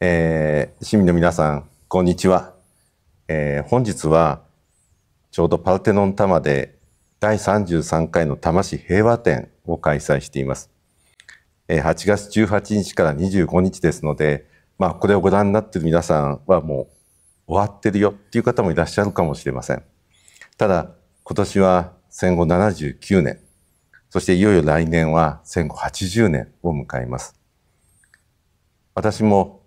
えー、市民の皆さん、こんにちは。えー、本日は、ちょうどパルテノン多摩で第33回の多摩市平和展を開催しています。えー、8月18日から25日ですので、まあ、これをご覧になっている皆さんはもう終わってるよっていう方もいらっしゃるかもしれません。ただ、今年は戦後79年、そしていよいよ来年は戦後80年を迎えます。私も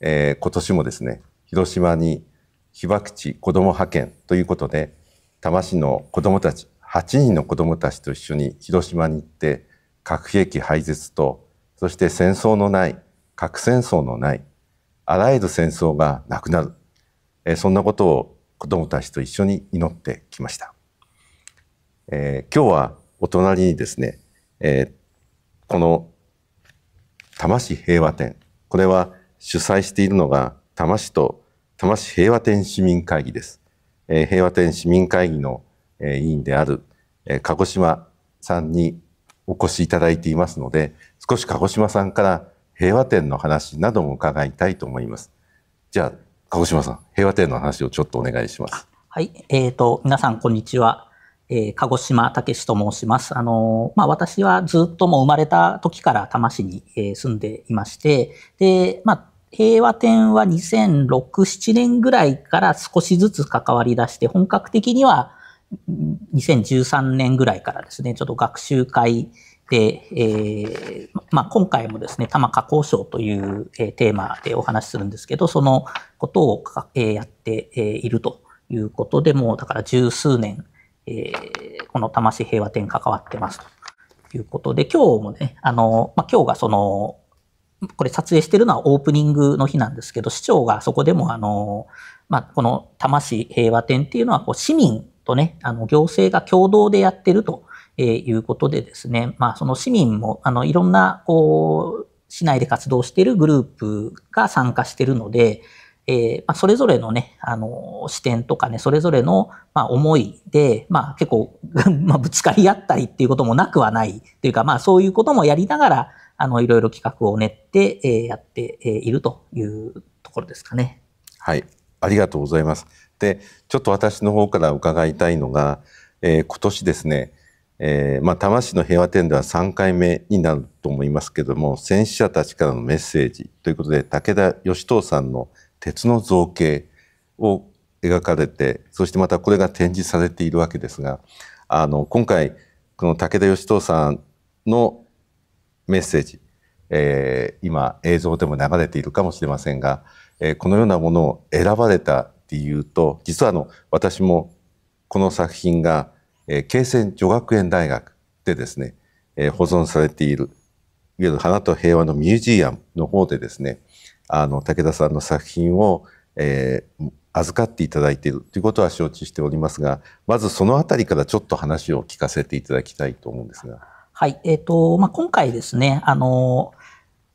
えー、今年もですね、広島に被爆地子ども派遣ということで、多摩市の子どもたち、8人の子どもたちと一緒に広島に行って、核兵器廃絶と、そして戦争のない、核戦争のない、あらゆる戦争がなくなる、えー、そんなことを子どもたちと一緒に祈ってきました。えー、今日はお隣にですね、えー、この多摩市平和展これは主催しているのが多摩市と多摩市平和展市民会議です。えー、平和展市民会議の、えー、委員である、えー、鹿児島さんにお越しいただいていますので、少し鹿児島さんから平和展の話なども伺いたいと思います。じゃあ、鹿児島さん、平和展の話をちょっとお願いします。はい、えっ、ー、と、皆さん、こんにちは。えー、鹿児島武と申します。あの、まあ、私はずっともう生まれた時から多摩市に、えー、住んでいまして、で、まあ、平和展は2006、7年ぐらいから少しずつ関わり出して、本格的には2013年ぐらいからですね、ちょっと学習会で、えー、まあ、今回もですね、多摩加工賞という、えー、テーマでお話しするんですけど、そのことを、えー、やって、えー、いるということで、もうだから十数年、えー、この多摩市平和展関わってますということで、今日もね、あの、まあ、今日がその、これ撮影してるのはオープニングの日なんですけど、市長がそこでもあの、まあ、この多摩市平和展っていうのはこう市民とね、あの行政が共同でやってるということでですね、まあ、その市民もあのいろんなこう市内で活動しているグループが参加してるので、えー、まあ、それぞれのね、あの、視点とかね、それぞれの、まあ、思いで、まあ、結構 まぶつかり合ったりっていうこともなくはないというか、まあ、そういうこともやりながら、あの、いろいろ企画を練って、えー、やって、えー、いるというところですかね。はい。ありがとうございます。で、ちょっと私の方から伺いたいのが、えー、今年ですね、えー、まあ、多摩市の平和展では3回目になると思いますけども、戦死者たちからのメッセージということで、武田義藤さんの「鉄の造形を描かれてそしてまたこれが展示されているわけですがあの今回この武田義人さんのメッセージ、えー、今映像でも流れているかもしれませんが、えー、このようなものを選ばれた理由と実はあの私もこの作品が、えー、慶泉女学園大学でですね、えー、保存されているいわゆる花と平和のミュージアムの方でですね、あの武田さんの作品を、えー、預かっていただいているということは承知しておりますがまずその辺りからちょっと話を聞かせていただきたいと思うんですが。はいえーとまあ、今回ですねあの、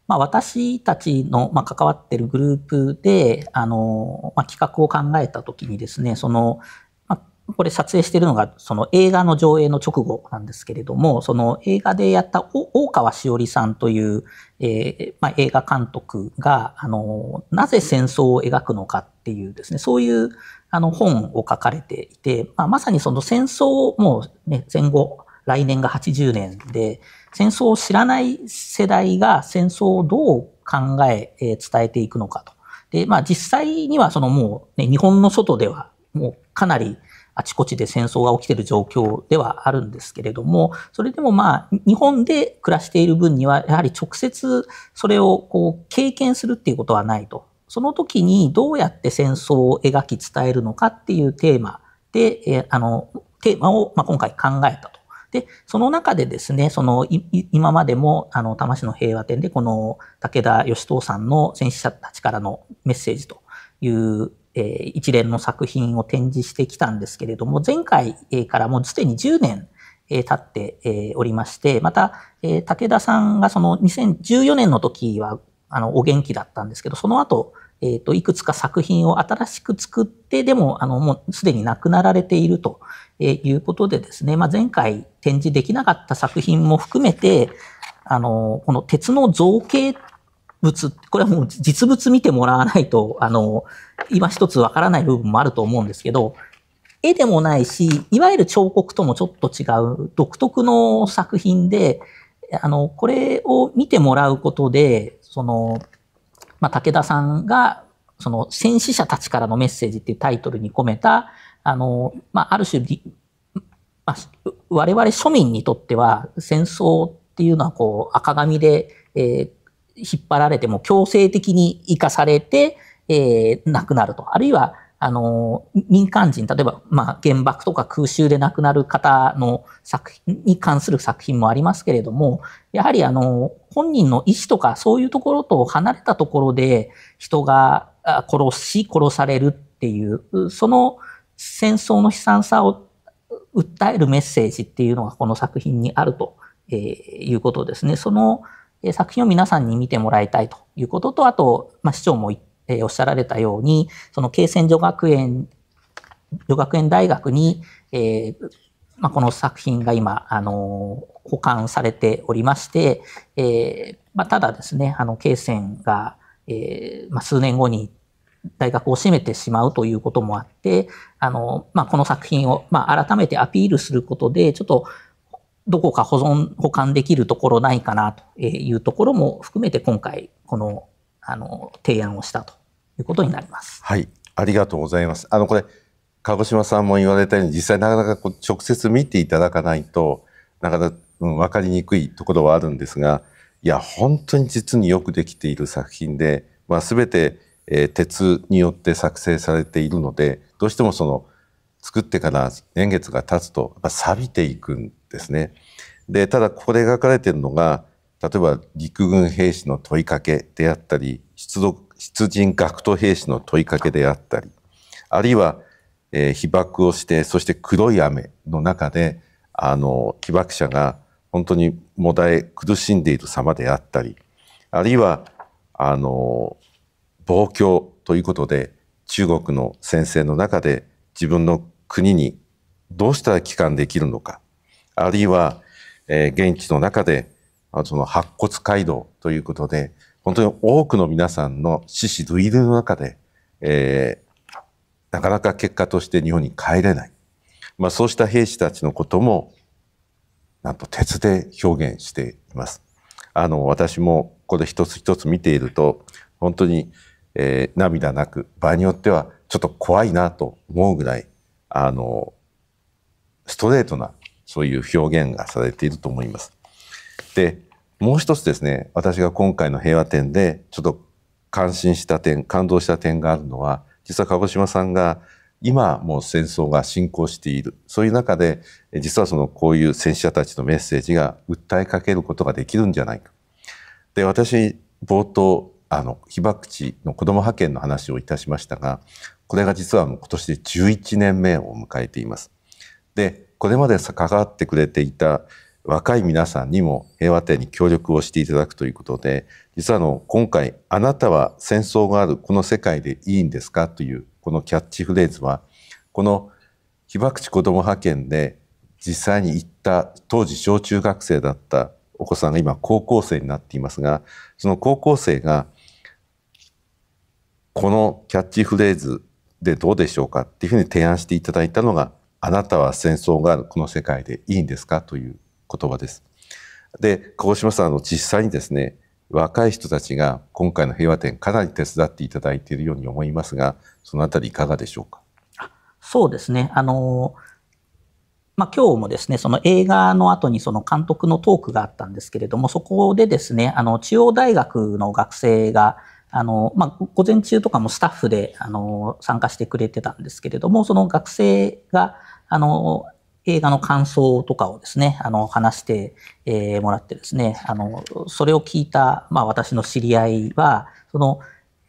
まあ、私たちの、まあ、関わってるグループであの、まあ、企画を考えた時にですねそのこれ撮影しているのがその映画の上映の直後なんですけれども、その映画でやった大川しおりさんという、えー、まあ、映画監督が、あの、なぜ戦争を描くのかっていうですね、そういうあの本を書かれていて、まあ、まさにその戦争をもう、ね、戦後、来年が80年で、戦争を知らない世代が戦争をどう考ええー、伝えていくのかと。で、まあ実際にはそのもう、ね、日本の外ではもうかなりあちこちで戦争が起きている状況ではあるんですけれども、それでもまあ、日本で暮らしている分には、やはり直接それをこう経験するっていうことはないと。その時にどうやって戦争を描き伝えるのかっていうテーマで、えあの、テーマを、ま今回考えたと。で、その中でですね、その、今までも、あの、多摩市の平和展で、この、武田義藤さんの戦死者たちからのメッセージというえー、一連の作品を展示してきたんですけれども、前回からもうすでに10年経っておりまして、また、武田さんがその2014年の時は、あの、お元気だったんですけど、その後、えっ、と、いくつか作品を新しく作って、でも、あの、もうすでに亡くなられているということでですね、まあ、前回展示できなかった作品も含めて、あの、この鉄の造形っ物、これはもう実物見てもらわないと、あの、今一つわからない部分もあると思うんですけど、絵でもないし、いわゆる彫刻ともちょっと違う独特の作品で、あの、これを見てもらうことで、その、まあ、武田さんが、その、戦死者たちからのメッセージっていうタイトルに込めた、あの、まあ、ある種、まあ、我々庶民にとっては戦争っていうのはこう赤紙で、えー、引っ張られても強制的に生かされて、えー、亡くなると。あるいは、あの、民間人、例えば、まあ、原爆とか空襲で亡くなる方の作品に関する作品もありますけれども、やはり、あの、本人の意思とか、そういうところと離れたところで、人が殺し、殺されるっていう、その戦争の悲惨さを訴えるメッセージっていうのが、この作品にあるということですね。その、え作品を皆さんに見てもらいたいということと、あと、まあ、市長も、えおっしゃられたように、その慶泉女学園、女学園大学に、えー、まあ、この作品が今、あの保管されておりまして、えー、まあ、ただですね、あの、慶泉が、えー、ま数年後に大学を閉めてしまうということもあって、あの、まあ、この作品を、まあ、改めてアピールすることで、ちょっと、どこか保存、保管できるところないかなというところも含めて今回、この、あの、提案をしたということになります。はい。ありがとうございます。あの、これ、鹿児島さんも言われたように、実際なかなかこう直接見ていただかないと、なかなか、うん、分かりにくいところはあるんですが、いや、本当に実によくできている作品で、まあ、全て、えー、鉄によって作成されているので、どうしてもその、作ってから年月が経つと、や錆びていくんですね。でただここで描かれてるのが例えば陸軍兵士の問いかけであったり出陣学徒兵士の問いかけであったりあるいは、えー、被爆をしてそして黒い雨の中であの被爆者が本当にもだえ苦しんでいる様であったりあるいはあの暴挙ということで中国の先生の中で自分の国にどうしたら帰還できるのかあるいは、えー、現地の中で、その白骨街道ということで、本当に多くの皆さんの死死類類の中で、えー、なかなか結果として日本に帰れない。まあそうした兵士たちのことも、なんと鉄で表現しています。あの、私もこれ一つ一つ見ていると、本当に、えー、涙なく、場合によってはちょっと怖いなと思うぐらい、あの、ストレートなそういう表現がされていると思います。でもう一つですね私が今回の平和展でちょっと感心した点感動した点があるのは実は鹿児島さんが今もう戦争が進行しているそういう中で実はそのこういう戦死者たちのメッセージが訴えかけることができるんじゃないか。で私冒頭あの被爆地の子ども派遣の話をいたしましたがこれが実はもう今年で11年目を迎えています。でこれまで関わってくれていた若い皆さんにも平和展に協力をしていただくということで実はあの今回「あなたは戦争があるこの世界でいいんですか?」というこのキャッチフレーズはこの被爆地子ども派遣で実際に行った当時小中学生だったお子さんが今高校生になっていますがその高校生がこのキャッチフレーズでどうでしょうかっていうふうに提案していただいたのがあなたは戦争があるこの世界でいいんですかという言葉です。で、鹿児島さんの実際にですね、若い人たちが今回の平和展かなり手伝っていただいているように思いますが、そのあたりいかがでしょうか。そうですね。あのまあ、今日もですね、その映画の後にその監督のトークがあったんですけれども、そこでですね、あの中央大学の学生があの、まあ、午前中とかもスタッフで、あの、参加してくれてたんですけれども、その学生が、あの、映画の感想とかをですね、あの、話して、えー、もらってですね、あの、それを聞いた、まあ私の知り合いは、その、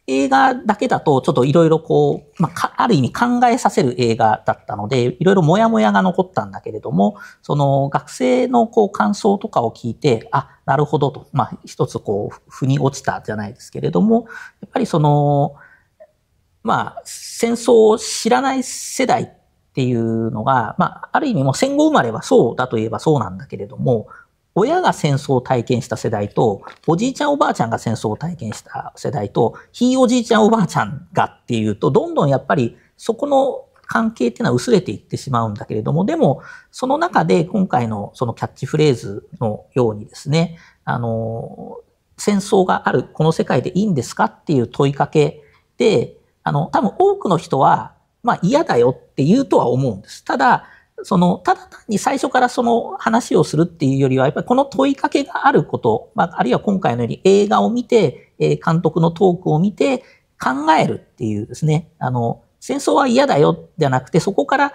映画だけだとちょっといろいろこう、まあ、ある意味考えさせる映画だったので、いろいろモヤモヤが残ったんだけれども、その学生のこう感想とかを聞いて、あ、なるほどと、まあ一つこう、腑に落ちたじゃないですけれども、やっぱりその、まあ戦争を知らない世代っっていうのが、まあ、ある意味も戦後生まれはそうだといえばそうなんだけれども、親が戦争を体験した世代と、おじいちゃんおばあちゃんが戦争を体験した世代と、ひいおじいちゃんおばあちゃんがっていうと、どんどんやっぱりそこの関係っていうのは薄れていってしまうんだけれども、でも、その中で今回のそのキャッチフレーズのようにですね、あの、戦争がある、この世界でいいんですかっていう問いかけで、あの、多分多くの人は、まあ嫌だよって言うとは思うんです。ただ、その、ただ単に最初からその話をするっていうよりは、やっぱりこの問いかけがあること、まあ、あるいは今回のように映画を見て、えー、監督のトークを見て考えるっていうですね、あの、戦争は嫌だよじゃなくて、そこから、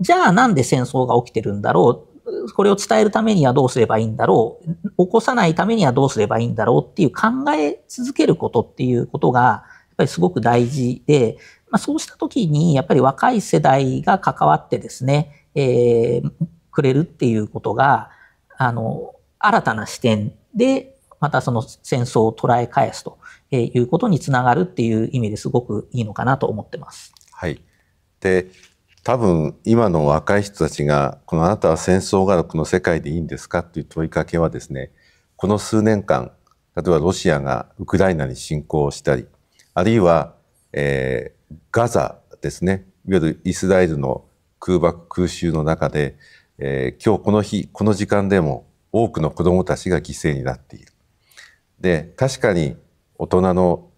じゃあなんで戦争が起きてるんだろう、これを伝えるためにはどうすればいいんだろう、起こさないためにはどうすればいいんだろうっていう考え続けることっていうことが、やっぱりすごく大事で、まあ、そうした時にやっぱり若い世代が関わってですね、えー、くれるっていうことがあの新たな視点でまたその戦争を捉え返すということにつながるっていう意味ですごくいいのかなと思ってます。はい、で多分今の若い人たちが「このあなたは戦争がこの世界でいいんですか?」っていう問いかけはですねこの数年間例えばロシアがウクライナに侵攻したりあるいは、えー、ガザですねいわゆるイスラエルの空爆空襲の中で、えー、今日この日この時間でも多くの子どもたちが犠牲になっている。で確かに大人の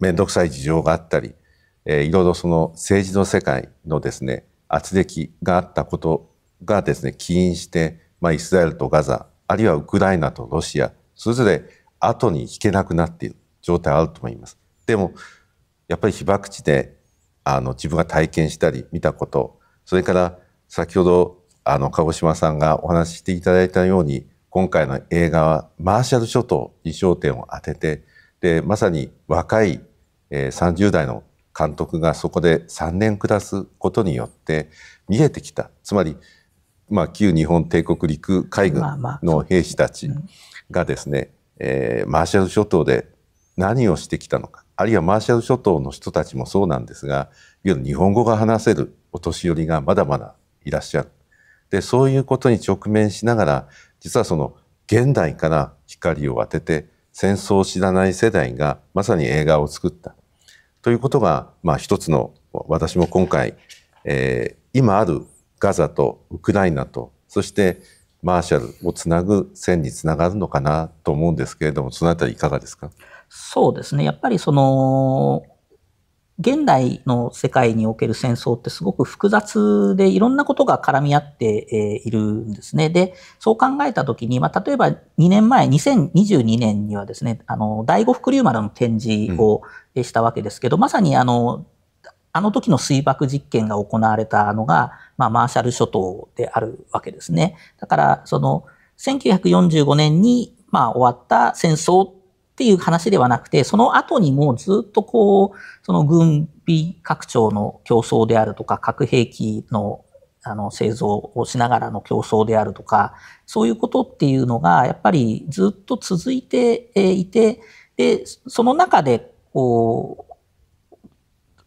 面倒くさい事情があったり、えー、いろいろその政治の世界のですね圧力があったことがですね起因して、まあ、イスラエルとガザあるいはウクライナとロシアそれぞれ後に引けなくなっている状態あると思います。でもやっぱり被爆地であの自分が体験したり見たことそれから先ほどあの鹿児島さんがお話ししていただいたように今回の映画はマーシャル諸島に焦点を当ててでまさに若い、えー、30代の監督がそこで3年暮らすことによって見えてきたつまり、まあ、旧日本帝国陸海軍の兵士たちがですね、まあまあ、えー、マーシャル諸島で何をしてきたのかあるいはマーシャル諸島の人たちもそうなんですがいわゆる日本語が話せるお年寄りがまだまだいらっしゃる。でそういうことに直面しながら実はその現代から光を当てて戦争を知らない世代がまさに映画を作ったということが、まあ、一つの私も今回、えー、今あるガザとウクライナとそしてマーシャルをつなぐ線につながるのかなと思うんですけれどもそのあたりいかがですかそうですね。やっぱりその、現代の世界における戦争ってすごく複雑でいろんなことが絡み合っているんですね。で、そう考えたときに、まあ、例えば2年前、2022年にはですね、あの、第五福竜丸の展示をしたわけですけど、うん、まさにあの、あの時の水爆実験が行われたのが、まあ、マーシャル諸島であるわけですね。だから、その、1945年に、まあ、終わった戦争っていう話ではなくて、その後にもうずっとこう、その軍備拡張の競争であるとか、核兵器のあの製造をしながらの競争であるとか、そういうことっていうのが、やっぱりずっと続いていて、で、その中で、こ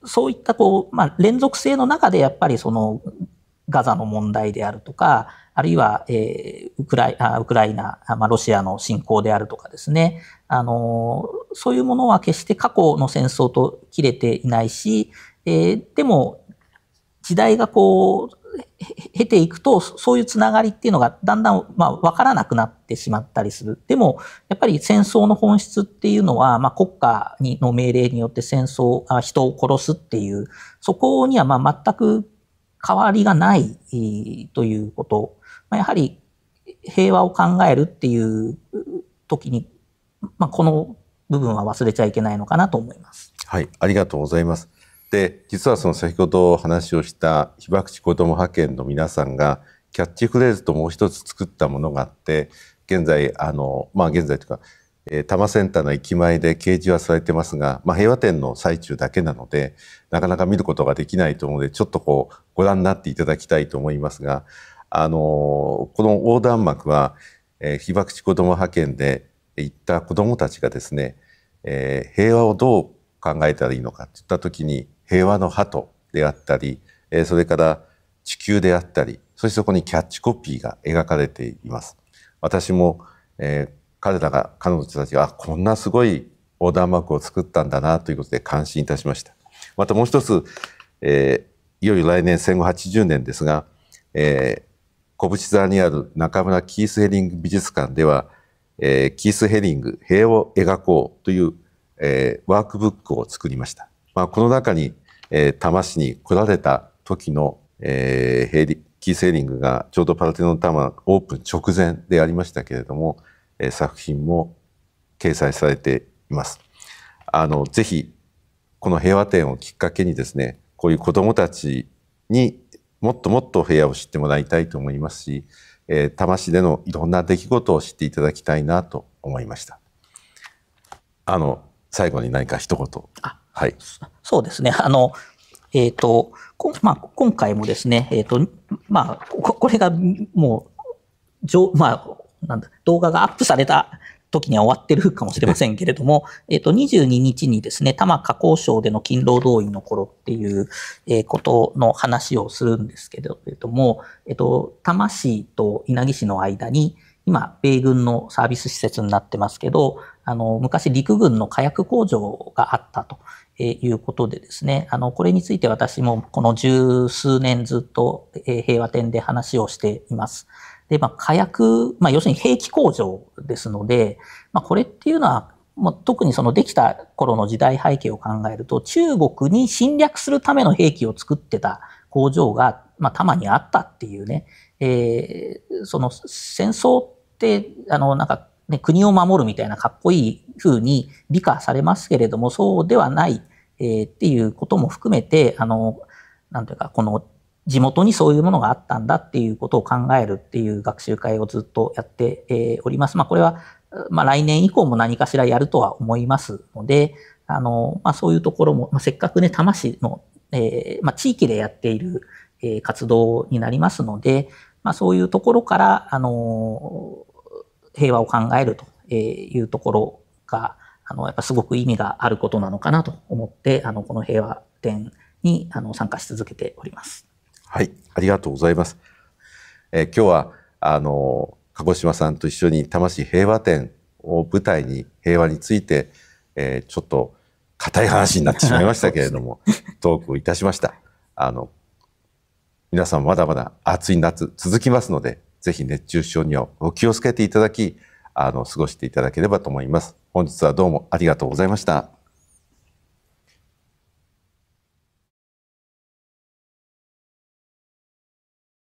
う、そういったこう、まあ、連続性の中でやっぱりそのガザの問題であるとか、あるいは、えー、ウクライウクライナ、まあ、ロシアの侵攻であるとかですね、あのそういうものは決して過去の戦争と切れていないし、えー、でも時代がこう経ていくとそういうつながりっていうのがだんだん、まあ、わからなくなってしまったりするでもやっぱり戦争の本質っていうのは、まあ、国家にの命令によって戦争あ人を殺すっていうそこにはまあ全く変わりがないということまあ、やはり平和を考えるっていう時に、まあ、この部分は忘れちゃいけないのかなと思います。はい、ありがとうございます。で、実はその先ほど話をした被爆地子ども派遣の皆さんがキャッチフレーズともう一つ作ったものがあって、現在あのまあ現在というか。えー、多摩センターの駅前で掲示はされてますが、まあ、平和展の最中だけなのでなかなか見ることができないと思うのでちょっとこうご覧になっていただきたいと思いますがあのこの横断幕は、えー、被爆地子ども派遣で行った子どもたちがですね、えー、平和をどう考えたらいいのかといった時に平和の鳩であったり、えー、それから地球であったりそしてそこにキャッチコピーが描かれています。私も、えー、彼らが彼女たちがこんなすごい横断幕を作ったんだなということで感心いたしました。またもう一つ、えー、いよいよ来年戦後80年ですが、えー、小淵沢にある中村キース・ヘリング美術館では、えー、キース・ヘリング「塀を描こう」という、えー、ワークブックを作りました。まあ、この中に、えー、多摩市に来られた時の、えー、ヘリキース・ヘリングがちょうどパルテノン・多摩オープン直前でありましたけれども、えー、作品も掲載されています。あのぜひこの平和展をきっかけにですねこういう子どもたちにもっともっと平野を知ってもらいたいと思いますし、えー、多摩市でのいろんな出来事を知っていただきたいなと思いました。あの最後に何か一言。はい。そうですね。あのえっ、ー、と、まあ、今回もですね、えっ、ー、と、まあこ、これがもう、まあ、なんだ動画がアップされた時には終わってるかもしれませんけれども、えっと、22日にですね、多摩加工省での勤労動員の頃っていう、えことの話をするんですけれども、えっと、多摩市と稲城市の間に、今、米軍のサービス施設になってますけど、あの、昔陸軍の火薬工場があったということでですね、あの、これについて私もこの十数年ずっと平和展で話をしています。で、まあ、火薬、まあ、要するに兵器工場ですので、まあ、これっていうのは、まあ、特にそのできた頃の時代背景を考えると、中国に侵略するための兵器を作ってた工場が、まあ、たまにあったっていうね、えー、その戦争って、あの、なんか、ね、国を守るみたいなかっこいい風に美化されますけれども、そうではない、えー、っていうことも含めて、あの、なんていうか、この地元にそういうものがあったんだっていうことを考えるっていう学習会をずっとやっております。まあ、これは、まあ、来年以降も何かしらやるとは思いますので、あの、まあ、そういうところも、まあ、せっかくね、多摩市の、えー、まあ、地域でやっている、えー、活動になりますので、まあ、そういうところから、あの平和を考えるというところが、あの、やっぱすごく意味があることなのかなと思って、あの、この平和展に、あの、参加し続けております。はい、ありがとうございます。えー、今日はあの鹿児島さんと一緒に魂平和展を舞台に平和について、えー、ちょっと硬い話になってしまいましたけれども、トークをいたしました。あの皆さんまだまだ暑い夏続きますので、ぜひ熱中症にはお気をつけていただき、あの過ごしていただければと思います。本日はどうもありがとうございました。